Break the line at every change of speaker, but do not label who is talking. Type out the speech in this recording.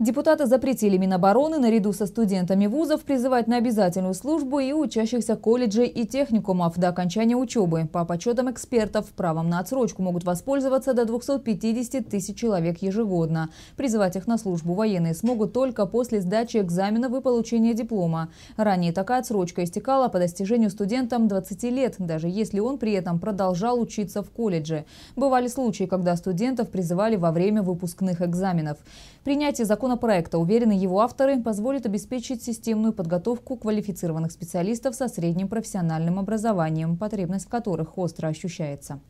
Депутаты запретили Минобороны наряду со студентами вузов призывать на обязательную службу и учащихся колледжей и техникумов до окончания учебы. По подсчетам экспертов, правом на отсрочку могут воспользоваться до 250 тысяч человек ежегодно. Призывать их на службу военные смогут только после сдачи экзаменов и получения диплома. Ранее такая отсрочка истекала по достижению студентам 20 лет, даже если он при этом продолжал учиться в колледже. Бывали случаи, когда студентов призывали во время выпускных экзаменов. Принятие закона законопроекта, уверены его авторы, позволит обеспечить системную подготовку квалифицированных специалистов со средним профессиональным образованием, потребность в которых остро ощущается.